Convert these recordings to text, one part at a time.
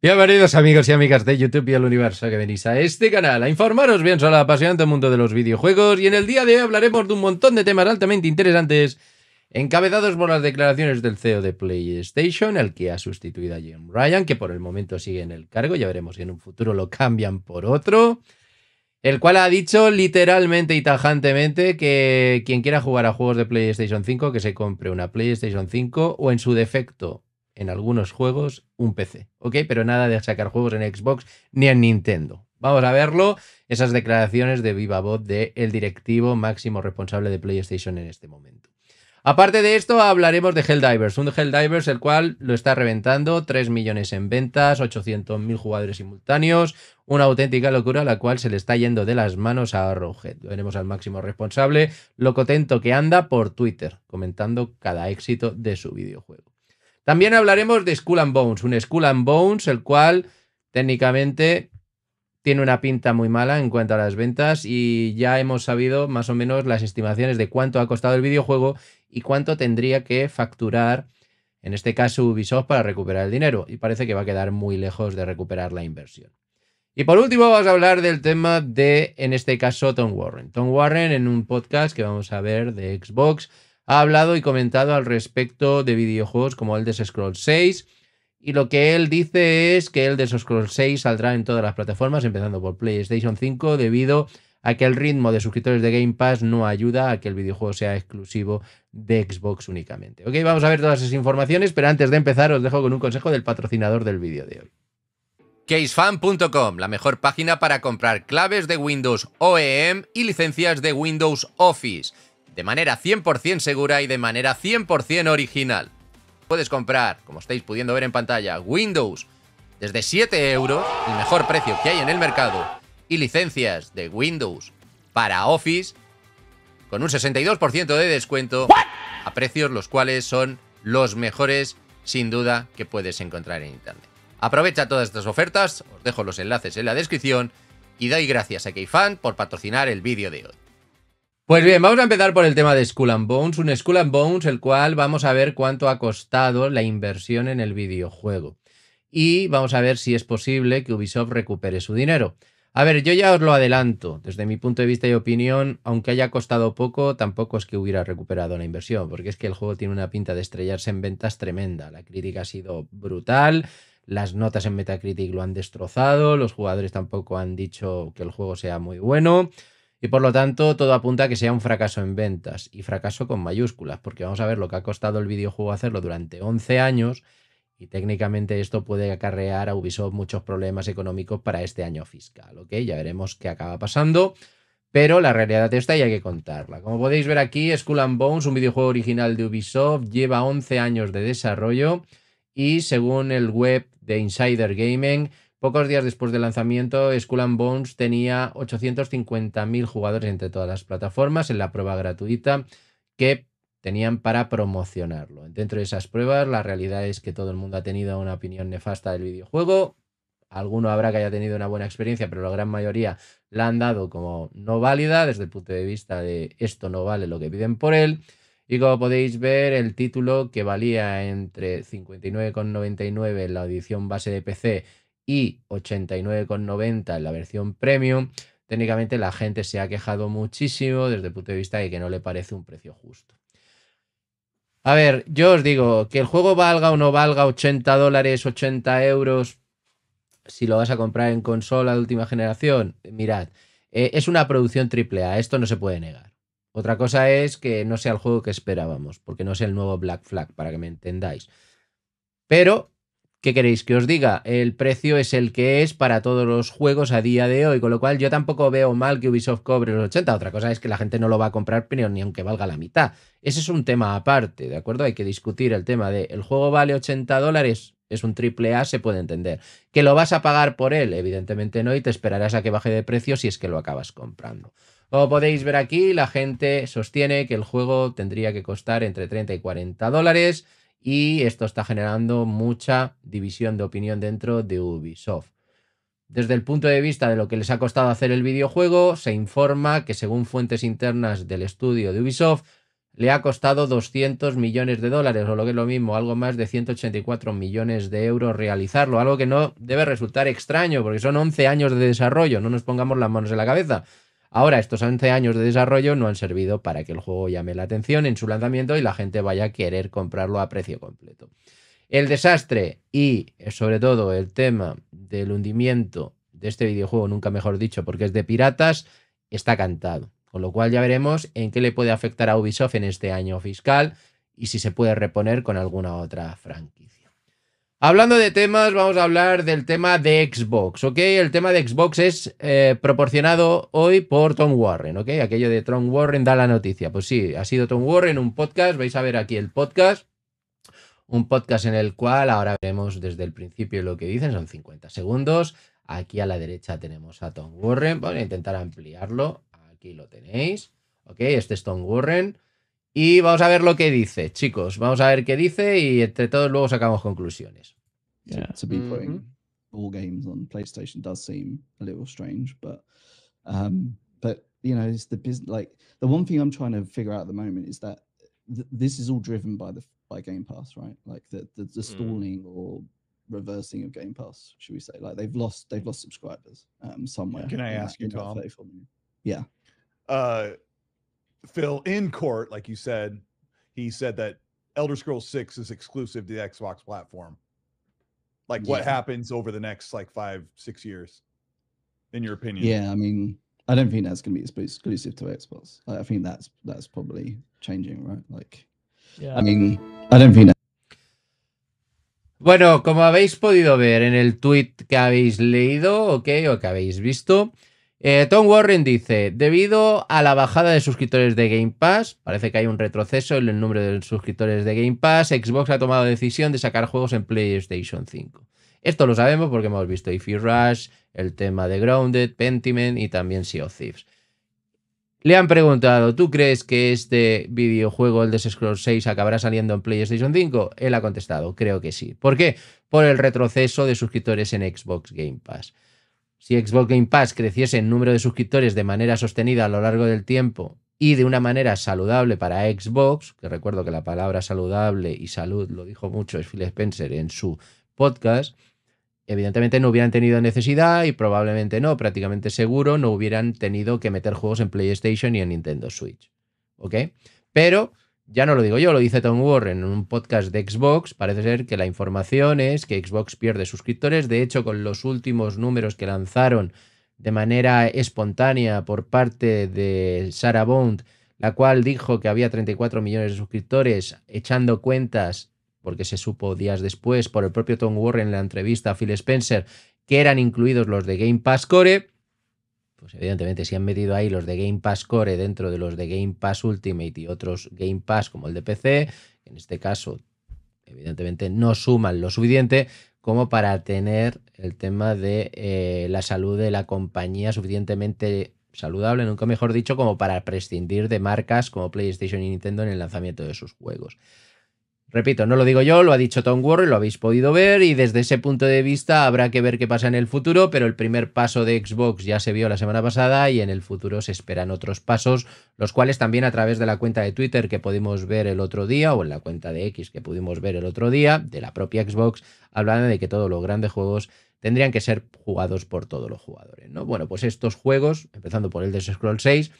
Bienvenidos amigos y amigas de YouTube y el universo que venís a este canal a informaros bien sobre el apasionante mundo de los videojuegos y en el día de hoy hablaremos de un montón de temas altamente interesantes encabezados por las declaraciones del CEO de PlayStation, el que ha sustituido a Jim Ryan, que por el momento sigue en el cargo, ya veremos si en un futuro lo cambian por otro, el cual ha dicho literalmente y tajantemente que quien quiera jugar a juegos de PlayStation 5 que se compre una PlayStation 5 o en su defecto en algunos juegos un PC, ¿ok? Pero nada de sacar juegos en Xbox ni en Nintendo. Vamos a verlo, esas declaraciones de viva voz de el directivo máximo responsable de PlayStation en este momento. Aparte de esto, hablaremos de Helldivers, un Helldivers el cual lo está reventando, 3 millones en ventas, 800.000 jugadores simultáneos, una auténtica locura la cual se le está yendo de las manos a Roger. Veremos al máximo responsable, lo contento que anda por Twitter, comentando cada éxito de su videojuego. También hablaremos de Skull and Bones, un Skull and Bones, el cual técnicamente tiene una pinta muy mala en cuanto a las ventas y ya hemos sabido más o menos las estimaciones de cuánto ha costado el videojuego y cuánto tendría que facturar, en este caso Ubisoft, para recuperar el dinero. Y parece que va a quedar muy lejos de recuperar la inversión. Y por último vamos a hablar del tema de, en este caso, Tom Warren. Tom Warren en un podcast que vamos a ver de Xbox ha hablado y comentado al respecto de videojuegos como el de Scrolls 6. Y lo que él dice es que el de Scroll 6 saldrá en todas las plataformas, empezando por PlayStation 5, debido a que el ritmo de suscriptores de Game Pass no ayuda a que el videojuego sea exclusivo de Xbox únicamente. Ok, vamos a ver todas esas informaciones, pero antes de empezar os dejo con un consejo del patrocinador del vídeo de hoy. Casefan.com, la mejor página para comprar claves de Windows OEM y licencias de Windows Office de manera 100% segura y de manera 100% original. Puedes comprar, como estáis pudiendo ver en pantalla, Windows desde 7 euros, el mejor precio que hay en el mercado, y licencias de Windows para Office con un 62% de descuento a precios los cuales son los mejores sin duda que puedes encontrar en Internet. Aprovecha todas estas ofertas, os dejo los enlaces en la descripción y doy gracias a Keyfan por patrocinar el vídeo de hoy. Pues bien, vamos a empezar por el tema de Skull and Bones, un Skull and Bones el cual vamos a ver cuánto ha costado la inversión en el videojuego y vamos a ver si es posible que Ubisoft recupere su dinero. A ver, yo ya os lo adelanto, desde mi punto de vista y opinión, aunque haya costado poco, tampoco es que hubiera recuperado la inversión, porque es que el juego tiene una pinta de estrellarse en ventas tremenda, la crítica ha sido brutal, las notas en Metacritic lo han destrozado, los jugadores tampoco han dicho que el juego sea muy bueno y por lo tanto todo apunta a que sea un fracaso en ventas y fracaso con mayúsculas, porque vamos a ver lo que ha costado el videojuego hacerlo durante 11 años y técnicamente esto puede acarrear a Ubisoft muchos problemas económicos para este año fiscal, ¿ok? Ya veremos qué acaba pasando, pero la realidad está y hay que contarla. Como podéis ver aquí, Skull and Bones, un videojuego original de Ubisoft, lleva 11 años de desarrollo y según el web de Insider Gaming, Pocos días después del lanzamiento, Skull and Bones tenía 850.000 jugadores entre todas las plataformas en la prueba gratuita que tenían para promocionarlo. Dentro de esas pruebas, la realidad es que todo el mundo ha tenido una opinión nefasta del videojuego. Alguno habrá que haya tenido una buena experiencia, pero la gran mayoría la han dado como no válida desde el punto de vista de esto no vale lo que piden por él. Y como podéis ver, el título que valía entre 59,99 en la edición base de PC y 89,90 en la versión premium, técnicamente la gente se ha quejado muchísimo desde el punto de vista de que no le parece un precio justo. A ver, yo os digo, que el juego valga o no valga 80 dólares, 80 euros, si lo vas a comprar en consola de última generación, mirad, eh, es una producción triple a esto no se puede negar. Otra cosa es que no sea el juego que esperábamos, porque no es el nuevo Black Flag, para que me entendáis. Pero ¿Qué queréis que os diga? El precio es el que es para todos los juegos a día de hoy, con lo cual yo tampoco veo mal que Ubisoft cobre los 80. Otra cosa es que la gente no lo va a comprar, ni aunque valga la mitad. Ese es un tema aparte, ¿de acuerdo? Hay que discutir el tema de el juego vale 80 dólares, es un triple A, se puede entender. ¿Que lo vas a pagar por él? Evidentemente no, y te esperarás a que baje de precio si es que lo acabas comprando. Como podéis ver aquí, la gente sostiene que el juego tendría que costar entre 30 y 40 dólares y esto está generando mucha división de opinión dentro de Ubisoft. Desde el punto de vista de lo que les ha costado hacer el videojuego, se informa que según fuentes internas del estudio de Ubisoft, le ha costado 200 millones de dólares, o lo que es lo mismo, algo más de 184 millones de euros realizarlo, algo que no debe resultar extraño, porque son 11 años de desarrollo, no nos pongamos las manos en la cabeza. Ahora, estos 11 años de desarrollo no han servido para que el juego llame la atención en su lanzamiento y la gente vaya a querer comprarlo a precio completo. El desastre y, sobre todo, el tema del hundimiento de este videojuego, nunca mejor dicho, porque es de piratas, está cantado. Con lo cual ya veremos en qué le puede afectar a Ubisoft en este año fiscal y si se puede reponer con alguna otra franquicia. Hablando de temas, vamos a hablar del tema de Xbox, ¿ok? El tema de Xbox es eh, proporcionado hoy por Tom Warren, ¿ok? Aquello de Tom Warren da la noticia. Pues sí, ha sido Tom Warren un podcast, vais a ver aquí el podcast. Un podcast en el cual ahora veremos desde el principio lo que dicen, son 50 segundos. Aquí a la derecha tenemos a Tom Warren, voy a intentar ampliarlo, aquí lo tenéis, ¿ok? Este es Tom Warren. Y vamos a ver lo que dice, chicos. Vamos a ver qué dice y entre todos luego sacamos conclusiones. Yeah, to be putting mm -hmm. all games on PlayStation does seem a little strange, but um, but you know, it's the business. Like the one thing I'm trying to figure out at the moment is that th this is all driven by the by Game Pass, right? Like the the, the mm. stalling mm. or reversing of Game Pass, should we say? Like they've lost they've lost subscribers um, somewhere. Can I ask that, you, Tom? Yeah. Uh, Phil, in court, like you said, he said that Elder Scrolls 6 is exclusive to the Xbox platform. Like yeah. what happens over the next like five, six years, in your opinion? Yeah, I mean, I don't think that's going to be exclusive to Xbox. I think that's that's probably changing, right? Like, yeah. I mean, I don't think. That... Bueno, como habéis podido ver en el tweet que habéis leído, ok, o que habéis visto, Eh, Tom Warren dice, debido a la bajada de suscriptores de Game Pass, parece que hay un retroceso en el número de suscriptores de Game Pass, Xbox ha tomado la decisión de sacar juegos en PlayStation 5. Esto lo sabemos porque hemos visto If You Rush, el tema de Grounded, Pentiment y también Sea of Thieves. Le han preguntado, ¿tú crees que este videojuego, el de Scrolls 6, acabará saliendo en PlayStation 5? Él ha contestado, creo que sí. ¿Por qué? Por el retroceso de suscriptores en Xbox Game Pass si Xbox Game Pass creciese en número de suscriptores de manera sostenida a lo largo del tiempo y de una manera saludable para Xbox, que recuerdo que la palabra saludable y salud lo dijo mucho Phil Spencer en su podcast, evidentemente no hubieran tenido necesidad y probablemente no, prácticamente seguro, no hubieran tenido que meter juegos en PlayStation y en Nintendo Switch. ¿Ok? Pero ya no lo digo yo, lo dice Tom Warren en un podcast de Xbox. Parece ser que la información es que Xbox pierde suscriptores. De hecho, con los últimos números que lanzaron de manera espontánea por parte de Sarah Bond, la cual dijo que había 34 millones de suscriptores, echando cuentas, porque se supo días después por el propio Tom Warren en la entrevista a Phil Spencer, que eran incluidos los de Game Pass Core pues evidentemente si han metido ahí los de Game Pass Core dentro de los de Game Pass Ultimate y otros Game Pass como el de PC, en este caso evidentemente no suman lo suficiente como para tener el tema de eh, la salud de la compañía suficientemente saludable, nunca mejor dicho, como para prescindir de marcas como PlayStation y Nintendo en el lanzamiento de sus juegos. Repito, no lo digo yo, lo ha dicho Tom Warren, lo habéis podido ver y desde ese punto de vista habrá que ver qué pasa en el futuro, pero el primer paso de Xbox ya se vio la semana pasada y en el futuro se esperan otros pasos, los cuales también a través de la cuenta de Twitter que pudimos ver el otro día o en la cuenta de X que pudimos ver el otro día de la propia Xbox, hablan de que todos los grandes juegos tendrían que ser jugados por todos los jugadores, ¿no? Bueno, pues estos juegos, empezando por el de Scroll 6,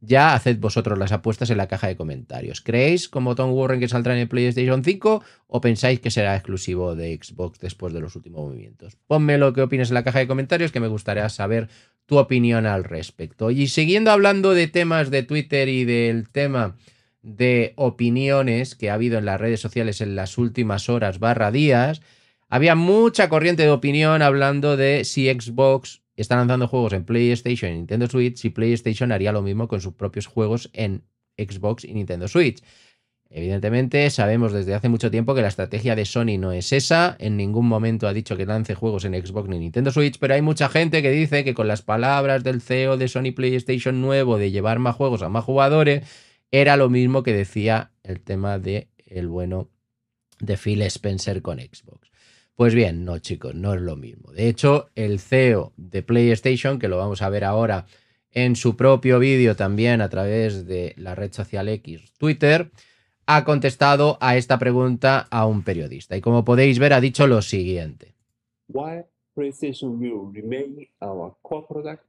ya haced vosotros las apuestas en la caja de comentarios. ¿Creéis como Tom Warren que saldrá en el PlayStation 5 o pensáis que será exclusivo de Xbox después de los últimos movimientos? Ponme lo que opines en la caja de comentarios que me gustaría saber tu opinión al respecto. Y siguiendo hablando de temas de Twitter y del tema de opiniones que ha habido en las redes sociales en las últimas horas barra días, había mucha corriente de opinión hablando de si Xbox está lanzando juegos en PlayStation y Nintendo Switch y PlayStation haría lo mismo con sus propios juegos en Xbox y Nintendo Switch. Evidentemente, sabemos desde hace mucho tiempo que la estrategia de Sony no es esa, en ningún momento ha dicho que lance juegos en Xbox ni Nintendo Switch, pero hay mucha gente que dice que con las palabras del CEO de Sony PlayStation nuevo de llevar más juegos a más jugadores, era lo mismo que decía el tema de el bueno de Phil Spencer con Xbox. Pues bien, no chicos, no es lo mismo. De hecho, el CEO de PlayStation, que lo vamos a ver ahora en su propio vídeo también a través de la red social X, Twitter, ha contestado a esta pregunta a un periodista. Y como podéis ver, ha dicho lo siguiente. PlayStation remain our core product,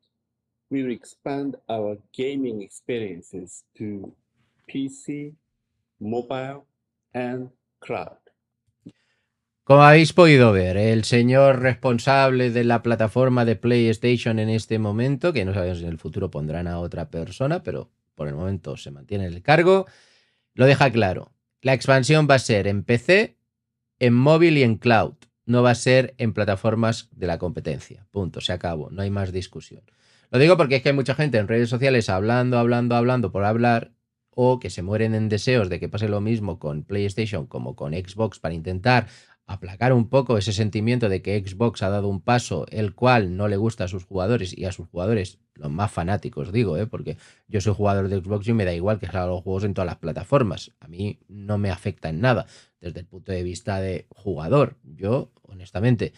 expand our gaming experiences to PC, mobile and cloud. Como habéis podido ver, el señor responsable de la plataforma de PlayStation en este momento, que no sabemos si en el futuro pondrán a otra persona, pero por el momento se mantiene el cargo, lo deja claro. La expansión va a ser en PC, en móvil y en cloud. No va a ser en plataformas de la competencia. Punto, se acabó, no hay más discusión. Lo digo porque es que hay mucha gente en redes sociales hablando, hablando, hablando por hablar o que se mueren en deseos de que pase lo mismo con PlayStation como con Xbox para intentar aplacar un poco ese sentimiento de que Xbox ha dado un paso el cual no le gusta a sus jugadores y a sus jugadores, los más fanáticos, digo, ¿eh? porque yo soy jugador de Xbox y me da igual que salgan los juegos en todas las plataformas. A mí no me afecta en nada desde el punto de vista de jugador. Yo, honestamente,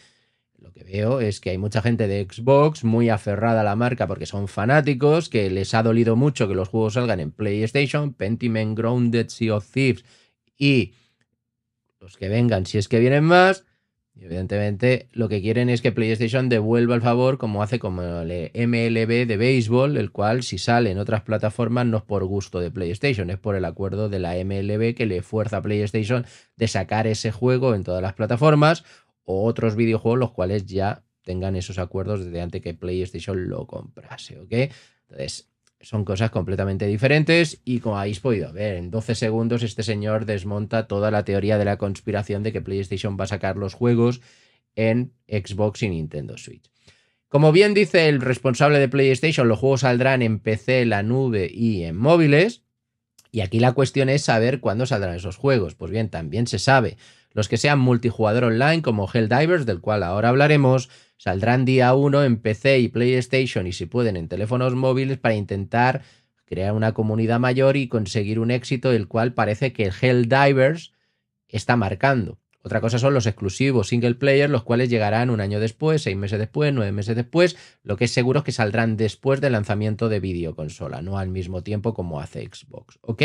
lo que veo es que hay mucha gente de Xbox muy aferrada a la marca porque son fanáticos, que les ha dolido mucho que los juegos salgan en PlayStation, Pentiment, Grounded, Sea of Thieves y los que vengan, si es que vienen más. evidentemente lo que quieren es que PlayStation devuelva el favor como hace como el MLB de béisbol, el cual si sale en otras plataformas no es por gusto de PlayStation, es por el acuerdo de la MLB que le fuerza a PlayStation de sacar ese juego en todas las plataformas o otros videojuegos los cuales ya tengan esos acuerdos desde antes que PlayStation lo comprase, ¿ok? Entonces, son cosas completamente diferentes y como habéis podido ver, en 12 segundos este señor desmonta toda la teoría de la conspiración de que PlayStation va a sacar los juegos en Xbox y Nintendo Switch. Como bien dice el responsable de PlayStation, los juegos saldrán en PC, la nube y en móviles. Y aquí la cuestión es saber cuándo saldrán esos juegos. Pues bien, también se sabe. Los que sean multijugador online como Helldivers, del cual ahora hablaremos, Saldrán día 1 en PC y PlayStation y si pueden en teléfonos móviles para intentar crear una comunidad mayor y conseguir un éxito el cual parece que el Hell Divers está marcando. Otra cosa son los exclusivos single player, los cuales llegarán un año después, seis meses después, nueve meses después. Lo que es seguro es que saldrán después del lanzamiento de videoconsola, no al mismo tiempo como hace Xbox. ¿Ok?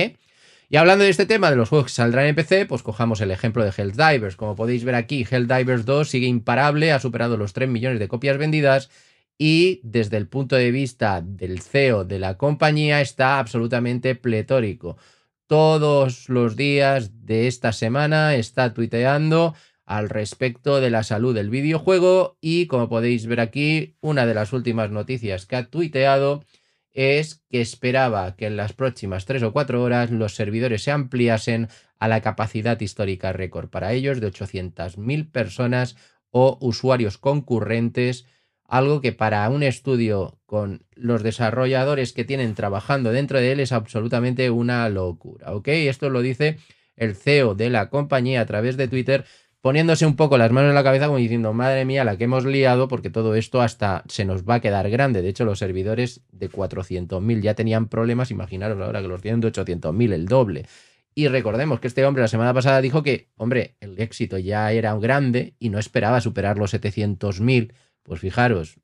Y hablando de este tema de los juegos que saldrán en PC, pues cojamos el ejemplo de Divers. Como podéis ver aquí, Divers 2 sigue imparable, ha superado los 3 millones de copias vendidas y desde el punto de vista del CEO de la compañía está absolutamente pletórico. Todos los días de esta semana está tuiteando al respecto de la salud del videojuego y como podéis ver aquí, una de las últimas noticias que ha tuiteado es que esperaba que en las próximas tres o cuatro horas los servidores se ampliasen a la capacidad histórica récord para ellos de 800.000 personas o usuarios concurrentes, algo que para un estudio con los desarrolladores que tienen trabajando dentro de él es absolutamente una locura. ¿Ok? Esto lo dice el CEO de la compañía a través de Twitter, poniéndose un poco las manos en la cabeza como diciendo, madre mía, la que hemos liado, porque todo esto hasta se nos va a quedar grande. De hecho, los servidores de 400.000 ya tenían problemas, imaginaros ahora que los tienen de 800.000, el doble. Y recordemos que este hombre la semana pasada dijo que, hombre, el éxito ya era grande y no esperaba superar los 700.000. Pues fijaros,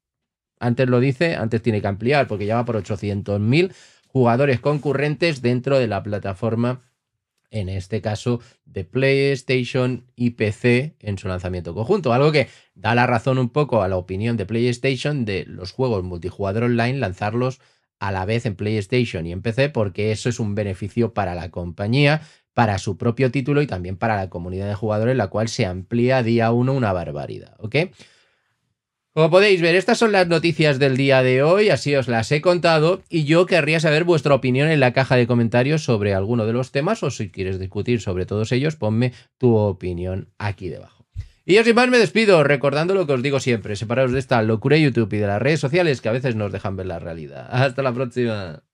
antes lo dice, antes tiene que ampliar, porque ya va por 800.000 jugadores concurrentes dentro de la plataforma en este caso de PlayStation y PC en su lanzamiento conjunto. Algo que da la razón un poco a la opinión de PlayStation de los juegos multijugador online lanzarlos a la vez en PlayStation y en PC porque eso es un beneficio para la compañía, para su propio título y también para la comunidad de jugadores, la cual se amplía día uno una barbaridad, ¿ok? Como podéis ver, estas son las noticias del día de hoy, así os las he contado y yo querría saber vuestra opinión en la caja de comentarios sobre alguno de los temas o si quieres discutir sobre todos ellos, ponme tu opinión aquí debajo. Y yo sin más me despido, recordando lo que os digo siempre, separaos de esta locura de YouTube y de las redes sociales que a veces nos dejan ver la realidad. Hasta la próxima.